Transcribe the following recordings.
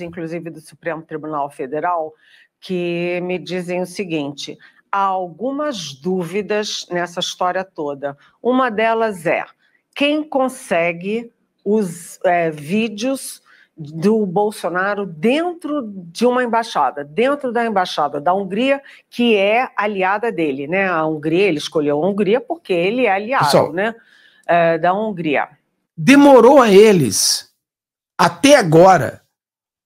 inclusive do Supremo Tribunal Federal, que me dizem o seguinte: há algumas dúvidas nessa história toda. Uma delas é quem consegue os é, vídeos do Bolsonaro dentro de uma embaixada, dentro da embaixada da Hungria, que é aliada dele, né? A Hungria, ele escolheu a Hungria porque ele é aliado, Pessoal, né? É, da Hungria. Demorou a eles até agora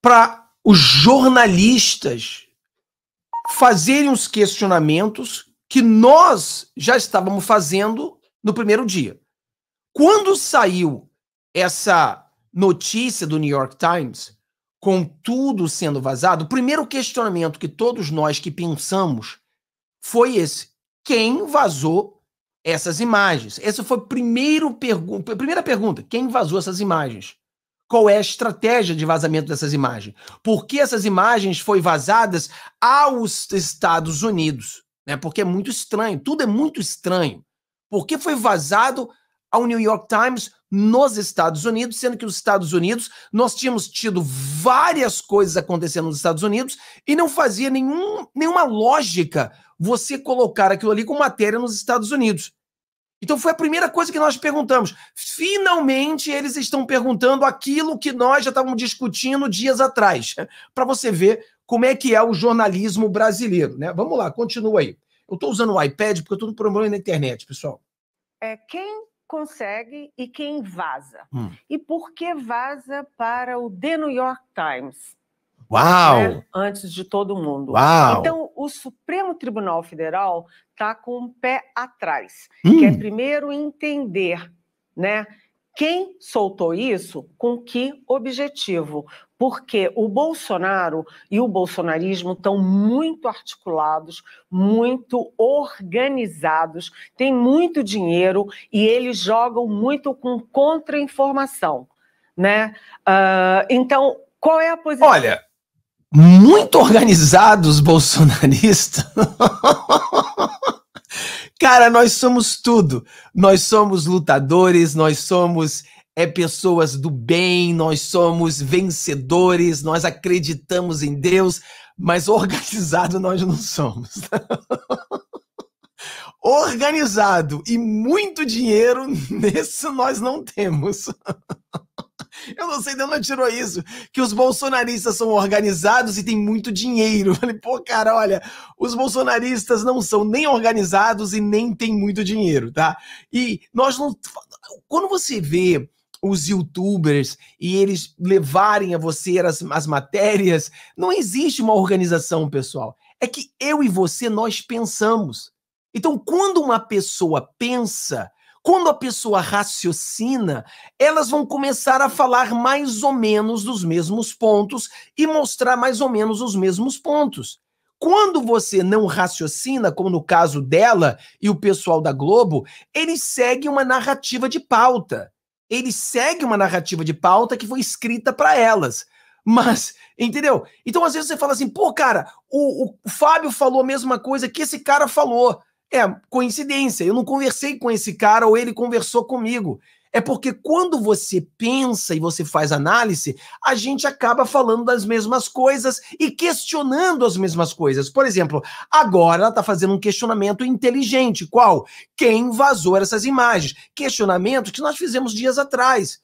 para os jornalistas fazerem os questionamentos que nós já estávamos fazendo no primeiro dia. Quando saiu essa notícia do New York Times, com tudo sendo vazado, o primeiro questionamento que todos nós que pensamos foi esse: quem vazou essas imagens? Essa foi a primeiro pergu primeira pergunta: quem vazou essas imagens? qual é a estratégia de vazamento dessas imagens. Por que essas imagens foram vazadas aos Estados Unidos? Né? Porque é muito estranho, tudo é muito estranho. Por que foi vazado ao New York Times nos Estados Unidos, sendo que os Estados Unidos, nós tínhamos tido várias coisas acontecendo nos Estados Unidos e não fazia nenhum, nenhuma lógica você colocar aquilo ali com matéria nos Estados Unidos. Então foi a primeira coisa que nós perguntamos. Finalmente eles estão perguntando aquilo que nós já estávamos discutindo dias atrás, para você ver como é que é o jornalismo brasileiro, né? Vamos lá, continua aí. Eu estou usando o iPad porque eu estou no problema na internet, pessoal. É quem consegue e quem vaza. Hum. E por que vaza para o The New York Times? Uau! Né, antes de todo mundo. Uau! Então, o Supremo Tribunal Federal está com o um pé atrás. É hum. Quer primeiro entender, né? Quem soltou isso, com que objetivo? Porque o Bolsonaro e o bolsonarismo estão muito articulados, muito organizados, têm muito dinheiro e eles jogam muito com contra-informação. Né? Uh, então, qual é a posição? Olha, muito organizados bolsonaristas. Cara, nós somos tudo. Nós somos lutadores, nós somos é pessoas do bem, nós somos vencedores, nós acreditamos em Deus, mas organizado nós não somos. organizado e muito dinheiro, nesse nós não temos. Eu não sei de onde tirou isso. Que os bolsonaristas são organizados e têm muito dinheiro. Eu falei, pô, cara, olha, os bolsonaristas não são nem organizados e nem têm muito dinheiro, tá? E nós não. Quando você vê os youtubers e eles levarem a você as, as matérias, não existe uma organização, pessoal. É que eu e você, nós pensamos. Então, quando uma pessoa pensa, quando a pessoa raciocina, elas vão começar a falar mais ou menos dos mesmos pontos e mostrar mais ou menos os mesmos pontos. Quando você não raciocina, como no caso dela e o pessoal da Globo, eles seguem uma narrativa de pauta. Eles seguem uma narrativa de pauta que foi escrita para elas. Mas, entendeu? Então, às vezes você fala assim, pô, cara, o, o Fábio falou a mesma coisa que esse cara falou. É coincidência, eu não conversei com esse cara ou ele conversou comigo. É porque quando você pensa e você faz análise, a gente acaba falando das mesmas coisas e questionando as mesmas coisas. Por exemplo, agora ela está fazendo um questionamento inteligente. Qual? Quem vazou essas imagens? Questionamento que nós fizemos dias atrás.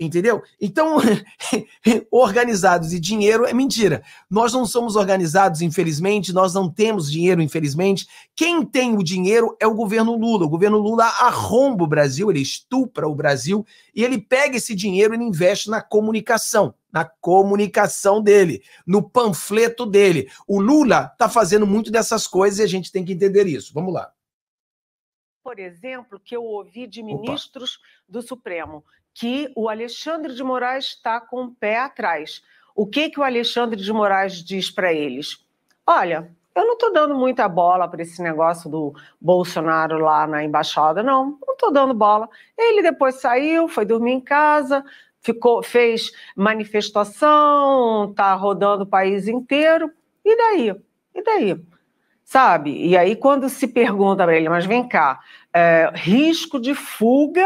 Entendeu? Então, organizados e dinheiro é mentira. Nós não somos organizados, infelizmente, nós não temos dinheiro, infelizmente. Quem tem o dinheiro é o governo Lula. O governo Lula arromba o Brasil, ele estupra o Brasil e ele pega esse dinheiro e investe na comunicação na comunicação dele, no panfleto dele. O Lula está fazendo muito dessas coisas e a gente tem que entender isso. Vamos lá por exemplo, que eu ouvi de ministros Opa. do Supremo, que o Alexandre de Moraes está com o pé atrás. O que, que o Alexandre de Moraes diz para eles? Olha, eu não estou dando muita bola para esse negócio do Bolsonaro lá na embaixada, não. Não estou dando bola. Ele depois saiu, foi dormir em casa, ficou, fez manifestação, está rodando o país inteiro. E daí? E daí? sabe? E aí, quando se pergunta para ele, mas vem cá, é, risco de fuga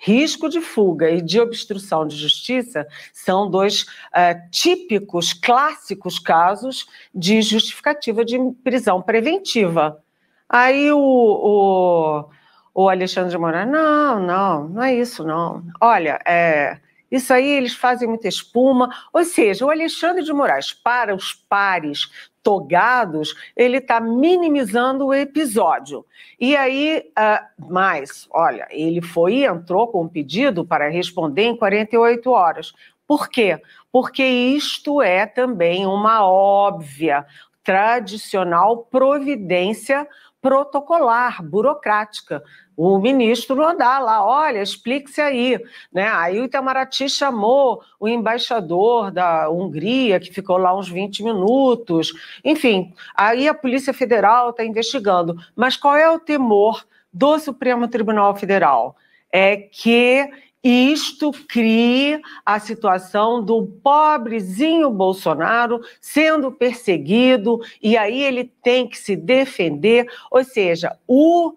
risco de fuga e de obstrução de justiça são dois é, típicos, clássicos casos de justificativa de prisão preventiva. Aí o, o, o Alexandre de Moraes, não, não, não é isso, não. Olha, é, isso aí eles fazem muita espuma. Ou seja, o Alexandre de Moraes, para os pares togados, ele está minimizando o episódio. E aí, uh, ah, mais, olha, ele foi e entrou com um pedido para responder em 48 horas. Por quê? Porque isto é também uma óbvia, tradicional providência protocolar, burocrática o ministro andar lá, olha, explique-se aí. Né? Aí o Itamaraty chamou o embaixador da Hungria, que ficou lá uns 20 minutos. Enfim, aí a Polícia Federal está investigando. Mas qual é o temor do Supremo Tribunal Federal? É que isto cria a situação do pobrezinho Bolsonaro sendo perseguido e aí ele tem que se defender. Ou seja, o, uh,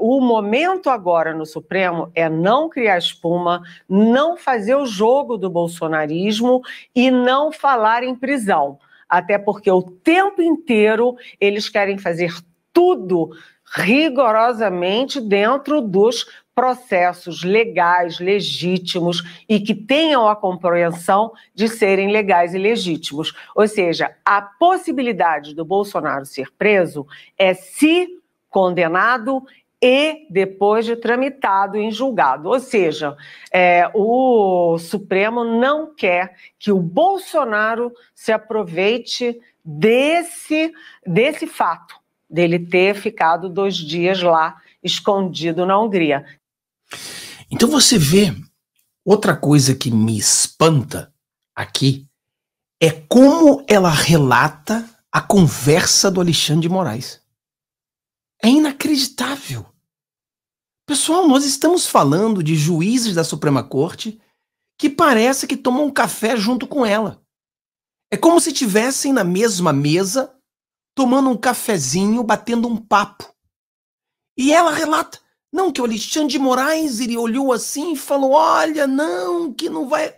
o momento agora no Supremo é não criar espuma, não fazer o jogo do bolsonarismo e não falar em prisão. Até porque o tempo inteiro eles querem fazer tudo rigorosamente dentro dos processos legais, legítimos e que tenham a compreensão de serem legais e legítimos. Ou seja, a possibilidade do Bolsonaro ser preso é se condenado e depois de tramitado em julgado. Ou seja, é, o Supremo não quer que o Bolsonaro se aproveite desse, desse fato dele ter ficado dois dias lá escondido na Hungria. Então você vê outra coisa que me espanta aqui é como ela relata a conversa do Alexandre de Moraes. É inacreditável. Pessoal, nós estamos falando de juízes da Suprema Corte que parece que tomam um café junto com ela. É como se tivessem na mesma mesa tomando um cafezinho, batendo um papo. E ela relata, não, que o Alexandre de Moraes ele olhou assim e falou: olha, não, que não vai.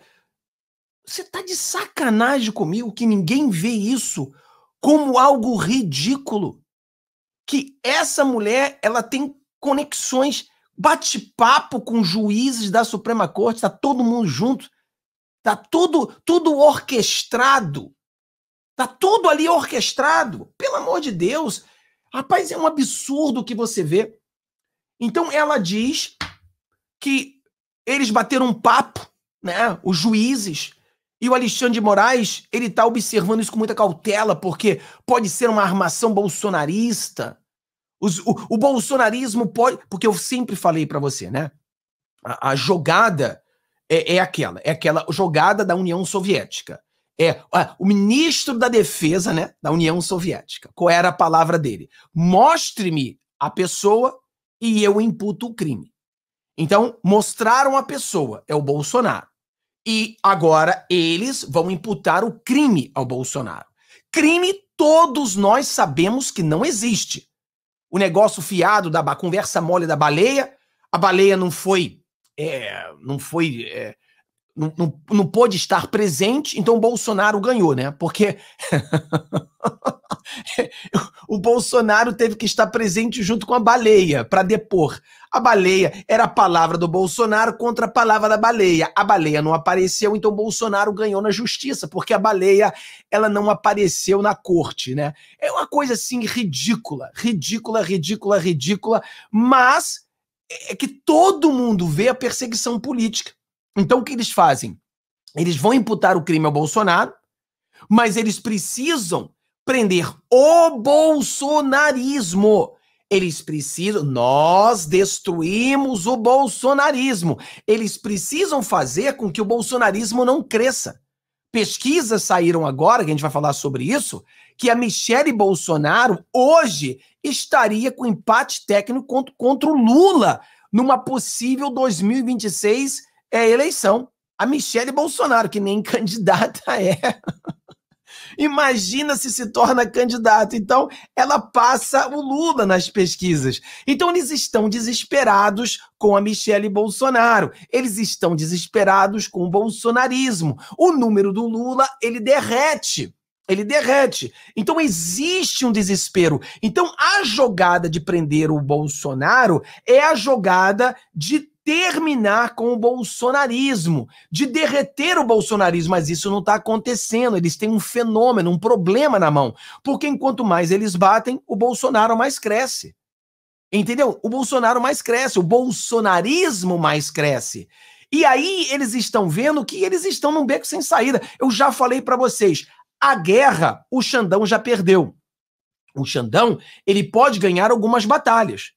Você tá de sacanagem comigo que ninguém vê isso como algo ridículo. Que essa mulher ela tem conexões, bate-papo com juízes da Suprema Corte, tá todo mundo junto, tá tudo, tudo orquestrado. Tá tudo ali orquestrado. Pelo amor de Deus. Rapaz, é um absurdo o que você vê. Então ela diz que eles bateram um papo, né? Os juízes e o Alexandre de Moraes, ele tá observando isso com muita cautela, porque pode ser uma armação bolsonarista. Os, o, o, bolsonarismo pode. Porque eu sempre falei para você, né? A, a jogada é, é, aquela, é aquela jogada da União Soviética. É, o ministro da Defesa, né, da União Soviética. Qual era a palavra dele? Mostre-me a pessoa e eu imputo o crime. Então, mostraram a pessoa, é o Bolsonaro. E agora eles vão imputar o crime ao Bolsonaro. Crime todos nós sabemos que não existe. O negócio fiado da conversa mole da baleia, a baleia não foi é, não foi é, não, não, não pôde estar presente, então o Bolsonaro ganhou, né? Porque o Bolsonaro teve que estar presente junto com a baleia para depor. A baleia era a palavra do Bolsonaro contra a palavra da baleia. A baleia não apareceu, então Bolsonaro ganhou na justiça, porque a baleia ela não apareceu na corte, né? É uma coisa assim ridícula, ridícula, ridícula, ridícula, mas é que todo mundo vê a perseguição política. Então o que eles fazem? Eles vão imputar o crime ao Bolsonaro, mas eles precisam prender o bolsonarismo. Eles precisam. Nós destruímos o bolsonarismo. Eles precisam fazer com que o bolsonarismo não cresça. Pesquisas saíram agora, que a gente vai falar sobre isso, que a Michele Bolsonaro hoje estaria com empate técnico contra, contra o Lula numa possível 2026 é a eleição. A Michelle Bolsonaro, que nem candidata é. Imagina se se torna candidata. Então, ela passa o Lula nas pesquisas. Então, eles estão desesperados com a Michelle Bolsonaro. Eles estão desesperados com o bolsonarismo. O número do Lula, ele derrete. Ele derrete. Então existe um desespero. Então a jogada de prender o Bolsonaro é a jogada de terminar com o bolsonarismo, de derreter o bolsonarismo, mas isso não está acontecendo. Eles têm um fenômeno, um problema na mão, porque enquanto mais eles batem, o Bolsonaro mais cresce. Entendeu? O Bolsonaro mais cresce, o bolsonarismo mais cresce. E aí eles estão vendo que eles estão num beco sem saída. Eu já falei para vocês, a guerra o Xandão já perdeu. O Xandão, ele pode ganhar algumas batalhas,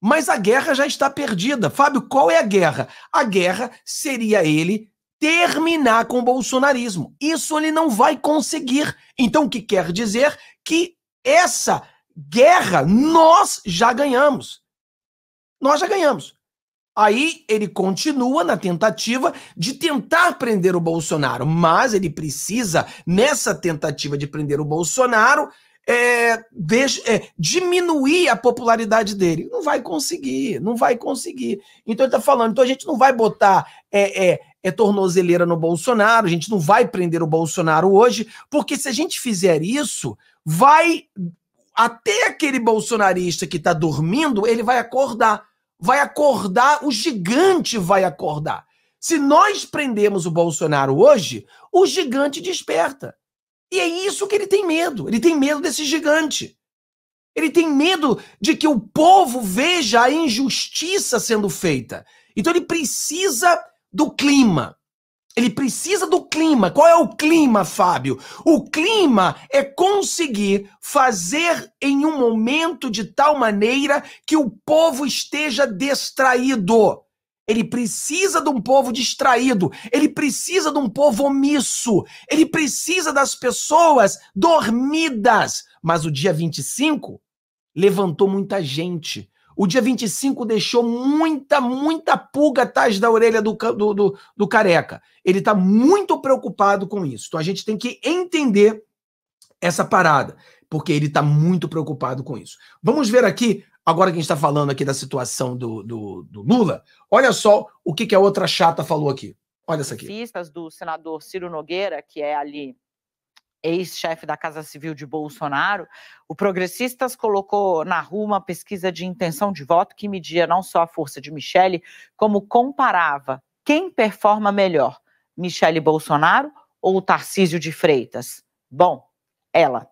mas a guerra já está perdida. Fábio, qual é a guerra? A guerra seria ele terminar com o bolsonarismo. Isso ele não vai conseguir. Então, o que quer dizer que essa guerra nós já ganhamos. Nós já ganhamos. Aí ele continua na tentativa de tentar prender o Bolsonaro, mas ele precisa, nessa tentativa de prender o Bolsonaro, é, é, diminuir a popularidade dele. Não vai conseguir, não vai conseguir. Então ele está falando, então a gente não vai botar é, é, é, tornozeleira no Bolsonaro, a gente não vai prender o Bolsonaro hoje, porque se a gente fizer isso, vai. Até aquele bolsonarista que está dormindo, ele vai acordar. Vai acordar, o gigante vai acordar. Se nós prendemos o Bolsonaro hoje, o gigante desperta. E é isso que ele tem medo. Ele tem medo desse gigante. Ele tem medo de que o povo veja a injustiça sendo feita. Então ele precisa do clima. Ele precisa do clima. Qual é o clima, Fábio? O clima é conseguir fazer em um momento de tal maneira que o povo esteja distraído. Ele precisa de um povo distraído, ele precisa de um povo omisso, ele precisa das pessoas dormidas. Mas o dia 25 levantou muita gente. O dia 25 deixou muita, muita pulga atrás da orelha do, do, do, do careca. Ele está muito preocupado com isso. Então a gente tem que entender essa parada, porque ele está muito preocupado com isso. Vamos ver aqui Agora que a gente está falando aqui da situação do, do, do, Lula, olha só o que, que a outra chata falou aqui. Olha isso aqui. Vistas do senador Ciro Nogueira, que é ali ex-chefe da Casa Civil de Bolsonaro, o Progressistas colocou na rua uma pesquisa de intenção de voto que media não só a força de Michele, como comparava quem performa melhor, Michele Bolsonaro ou Tarcísio de Freitas. Bom, ela.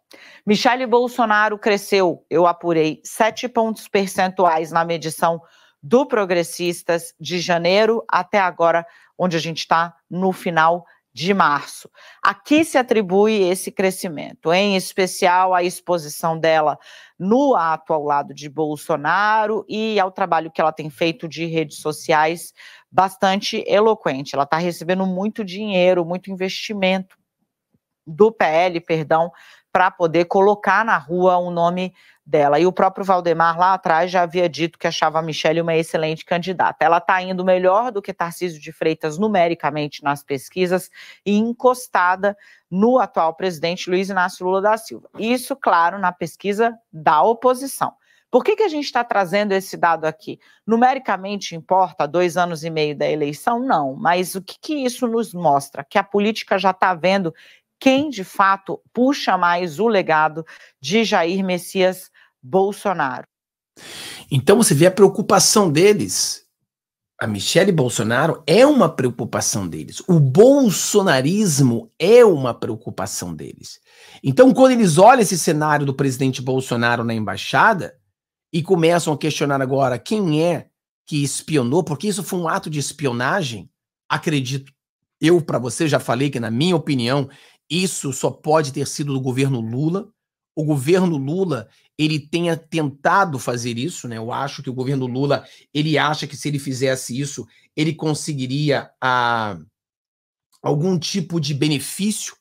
Michele Bolsonaro cresceu, eu apurei, 7 pontos percentuais na medição do Progressistas de janeiro até agora, onde a gente está no final de março. A que se atribui esse crescimento, em especial a exposição dela no ato ao lado de Bolsonaro e ao trabalho que ela tem feito de redes sociais bastante eloquente. Ela está recebendo muito dinheiro, muito investimento do PL, perdão, para poder colocar na rua o nome dela. E o próprio Valdemar lá atrás já havia dito que achava a Michelle uma excelente candidata. Ela está indo melhor do que Tarcísio de Freitas numericamente nas pesquisas e encostada no atual presidente Luiz Inácio Lula da Silva. Isso, claro, na pesquisa da oposição. Por que, que a gente está trazendo esse dado aqui? Numericamente importa dois anos e meio da eleição? Não, mas o que, que isso nos mostra? Que a política já está vendo quem de fato puxa mais o legado de Jair Messias Bolsonaro. Então você vê a preocupação deles. A Michelle Bolsonaro é uma preocupação deles. O bolsonarismo é uma preocupação deles. Então, quando eles olham esse cenário do presidente Bolsonaro na embaixada e começam a questionar agora quem é que espionou, porque isso foi um ato de espionagem, acredito eu para você já falei que na minha opinião isso só pode ter sido do governo Lula. O governo Lula, ele tenha tentado fazer isso, né? Eu acho que o governo Lula, ele acha que se ele fizesse isso, ele conseguiria ah, algum tipo de benefício,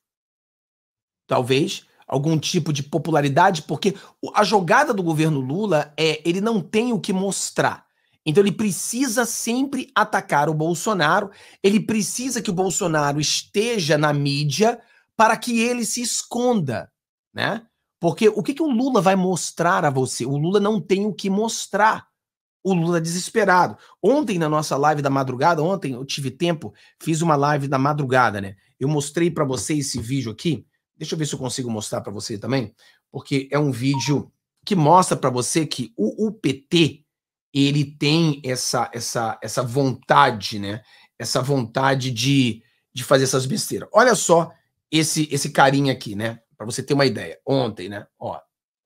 talvez, algum tipo de popularidade, porque a jogada do governo Lula é ele não tem o que mostrar. Então ele precisa sempre atacar o Bolsonaro, ele precisa que o Bolsonaro esteja na mídia para que ele se esconda, né? Porque o que, que o Lula vai mostrar a você? O Lula não tem o que mostrar. O Lula desesperado. Ontem, na nossa live da madrugada, ontem eu tive tempo, fiz uma live da madrugada, né? Eu mostrei para você esse vídeo aqui. Deixa eu ver se eu consigo mostrar para você também, porque é um vídeo que mostra para você que o, o PT ele tem essa essa essa vontade, né? Essa vontade de, de fazer essas besteiras. Olha só esse esse carinha aqui, né? Para você ter uma ideia. Ontem, né? Ó.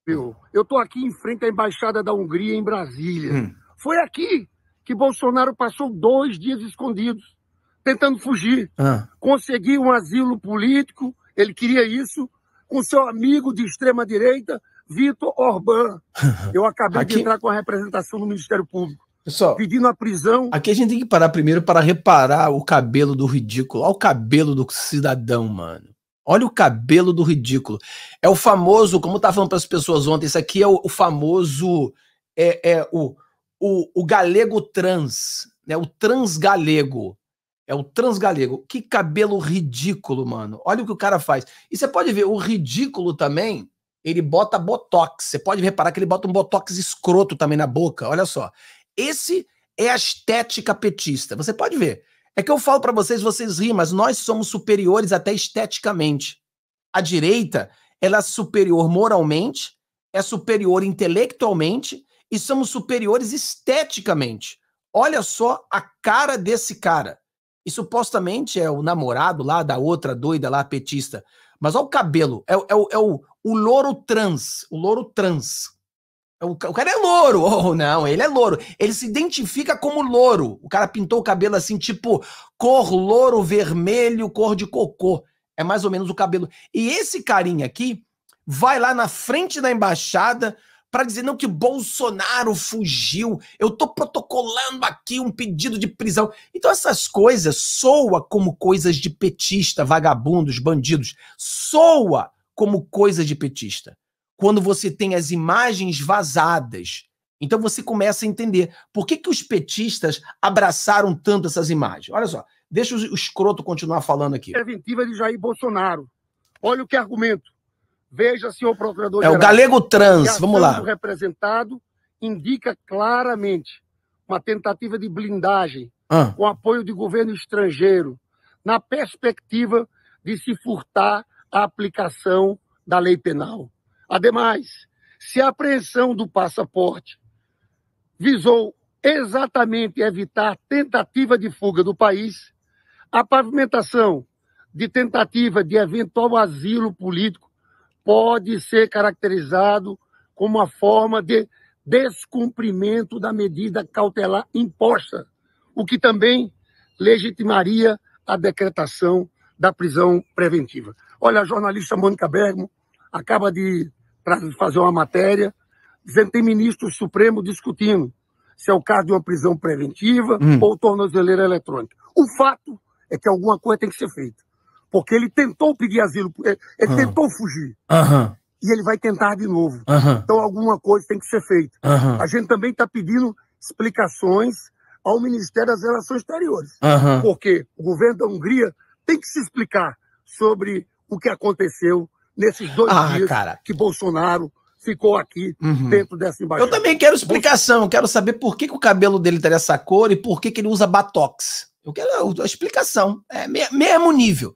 Eu, eu tô aqui em frente à embaixada da Hungria em Brasília. Hum. Foi aqui que Bolsonaro passou dois dias escondidos, tentando fugir. Ah. Conseguiu um asilo político, ele queria isso, com seu amigo de extrema direita, Vitor Orbán. Eu acabei aqui... de entrar com a representação do Ministério Público. Pessoal, pedindo a prisão. Aqui a gente tem que parar primeiro para reparar o cabelo do ridículo. Olha o cabelo do cidadão, mano. Olha o cabelo do ridículo. É o famoso, como eu tava falando para as pessoas ontem, isso aqui é o, o famoso é, é o, o, o, galego trans, né? O trans galego. É o trans galego. Que cabelo ridículo, mano. Olha o que o cara faz. E você pode ver, o ridículo também, ele bota botox. Você pode reparar que ele bota um botox escroto também na boca. Olha só. Esse é a estética petista. Você pode ver. É que eu falo para vocês, vocês riem, mas nós somos superiores até esteticamente. A direita, ela é superior moralmente, é superior intelectualmente e somos superiores esteticamente. Olha só a cara desse cara. E supostamente é o namorado lá da outra doida lá petista. Mas olha o cabelo, é, é, é o, é o, o louro trans, o louro trans. O cara é louro, ou oh, oh, não, ele é louro. Ele se identifica como louro. O cara pintou o cabelo assim, tipo cor louro, vermelho, cor de cocô. É mais ou menos o cabelo. E esse carinha aqui vai lá na frente da embaixada para dizer não que Bolsonaro fugiu. Eu tô protocolando aqui um pedido de prisão. Então essas coisas soa como coisas de petista, vagabundos, bandidos. Soa como coisas de petista quando você tem as imagens vazadas. Então você começa a entender por que, que os petistas abraçaram tanto essas imagens. Olha só, deixa o escroto continuar falando aqui. Preventiva de Jair Bolsonaro. Olha o que é argumento. Veja, senhor procurador. É o galego trans, vamos lá. O representado indica claramente uma tentativa de blindagem ah. com apoio de governo estrangeiro, na perspectiva de se furtar a aplicação da lei penal. Ademais, se a apreensão do passaporte visou exatamente evitar tentativa de fuga do país, a pavimentação de tentativa de eventual asilo político pode ser caracterizado como uma forma de descumprimento da medida cautelar imposta, o que também legitimaria a decretação da prisão preventiva. Olha, a jornalista Mônica Bergamo acaba de atrás de fazer uma matéria, dizendo que tem ministro supremo discutindo se é o caso de uma prisão preventiva hum. ou tornozeleira eletrônica. O fato é que alguma coisa tem que ser feita. Porque ele tentou pedir asilo, eh, ele, ele ah. uhum. tentou fugir. Uhum. E ele vai tentar de novo. Uhum. Então alguma coisa tem que ser feita. A gente também está pedindo explicações ao Ministério das Relações Exteriores. Porque o governo da Hungria tem que se explicar sobre o que aconteceu nesses dois ah, dias cara. que Bolsonaro ficou aqui uhum. dentro dessa embaixada. Eu também quero explicação, eu quero saber por que, que o cabelo dele está dessa cor e por que, que ele usa Batox. Eu quero a explicação, é mesmo nível.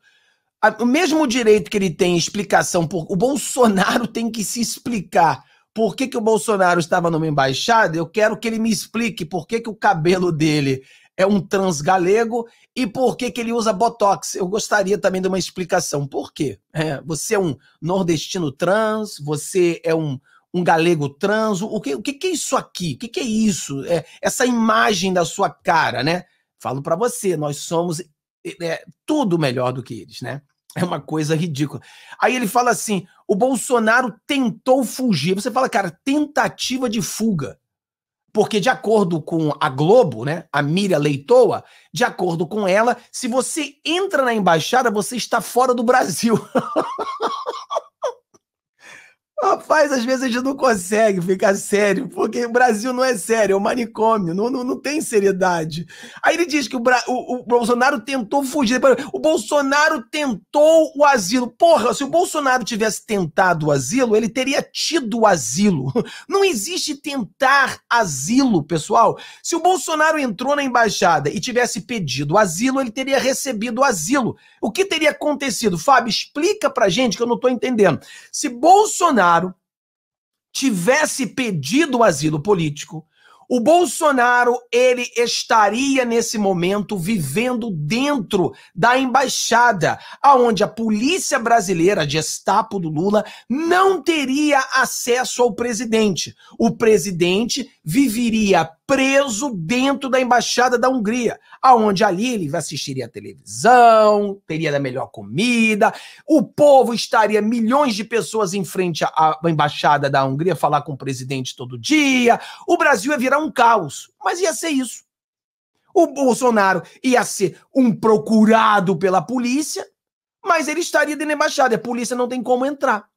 O mesmo direito que ele tem explicação, por, o Bolsonaro tem que se explicar por que, que o Bolsonaro estava numa embaixada, eu quero que ele me explique por que, que o cabelo dele é um trans galego e por que, que ele usa botox. Eu gostaria também de uma explicação. Por quê? É, você é um nordestino trans, você é um, um galego trans, o que, o que, que é isso aqui? O que, que é isso? É, essa imagem da sua cara, né? Falo para você, nós somos é, é, tudo melhor do que eles, né? É uma coisa ridícula. Aí ele fala assim: o Bolsonaro tentou fugir. Você fala, cara, tentativa de fuga. Porque, de acordo com a Globo, né, a Miriam Leitoa, de acordo com ela, se você entra na embaixada, você está fora do Brasil. Rapaz, às vezes a gente não consegue ficar sério, porque o Brasil não é sério, é um manicômio, não, não, não tem seriedade. Aí ele diz que o, Bra o, o Bolsonaro tentou fugir. O Bolsonaro tentou o asilo. Porra, se o Bolsonaro tivesse tentado o asilo, ele teria tido o asilo. Não existe tentar asilo, pessoal. Se o Bolsonaro entrou na embaixada e tivesse pedido asilo, ele teria recebido o asilo. O que teria acontecido? Fábio, explica pra gente que eu não tô entendendo. Se Bolsonaro Bolsonaro tivesse pedido asilo político, o Bolsonaro, ele estaria nesse momento vivendo dentro da embaixada, aonde a polícia brasileira, de Gestapo do Lula, não teria acesso ao presidente. O presidente viveria preso dentro da embaixada da Hungria, aonde ali ele assistiria televisão, teria da melhor comida, o povo estaria milhões de pessoas em frente à, à embaixada da Hungria falar com o presidente todo dia. O Brasil ia virar será um caos. Mas ia ser isso. O Bolsonaro ia ser um procurado pela polícia, mas ele estaria dentro da embaixada. A polícia não tem como entrar.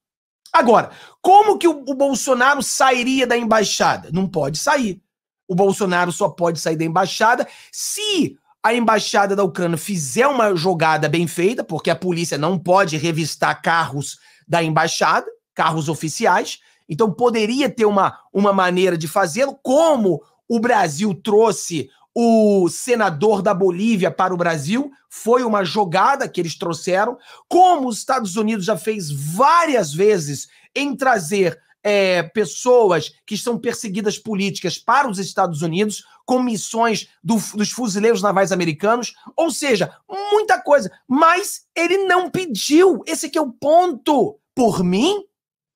Agora, como que o, o Bolsonaro sairia da embaixada? Não pode sair. O Bolsonaro só pode sair da embaixada se a embaixada da Ucrânia fizer uma jogada bem feita, porque a polícia não pode revistar carros da embaixada, carros oficiais. Então poderia ter uma, uma maneira de fazê-lo, como o Brasil trouxe o senador da Bolívia para o Brasil, foi uma jogada que eles trouxeram, como os Estados Unidos já fez várias vezes em trazer é, pessoas que são perseguidas políticas para os Estados Unidos, com missões do, dos fuzileiros navais americanos, ou seja, muita coisa. Mas ele não pediu. Esse que é o ponto. Por mim,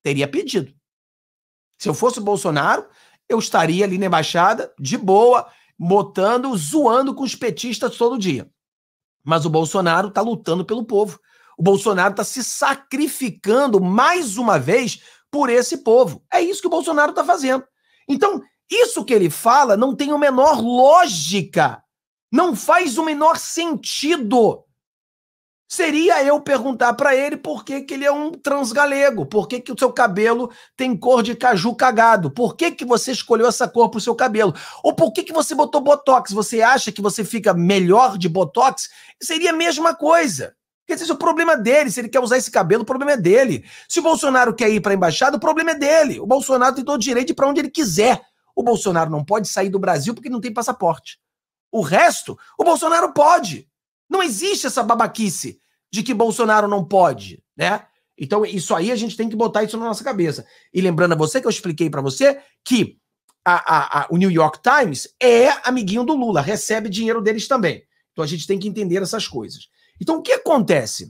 teria pedido. Se eu fosse o Bolsonaro, eu estaria ali na embaixada, de boa, botando, zoando com os petistas todo dia. Mas o Bolsonaro está lutando pelo povo. O Bolsonaro está se sacrificando mais uma vez por esse povo. É isso que o Bolsonaro está fazendo. Então, isso que ele fala não tem a menor lógica. Não faz o menor sentido seria eu perguntar para ele por que, que ele é um transgalego, por que, que o seu cabelo tem cor de caju cagado, por que, que você escolheu essa cor para o seu cabelo, ou por que, que você botou botox, você acha que você fica melhor de botox? Seria a mesma coisa. Quer dizer, é o problema dele, se ele quer usar esse cabelo, o problema é dele. Se o Bolsonaro quer ir para a embaixada, o problema é dele. O Bolsonaro tem todo o direito de ir para onde ele quiser. O Bolsonaro não pode sair do Brasil porque não tem passaporte. O resto, o Bolsonaro pode. Não existe essa babaquice de que Bolsonaro não pode, né? Então, isso aí a gente tem que botar isso na nossa cabeça. E lembrando a você que eu expliquei para você que a, a, a, o New York Times é amiguinho do Lula, recebe dinheiro deles também. Então a gente tem que entender essas coisas. Então o que acontece?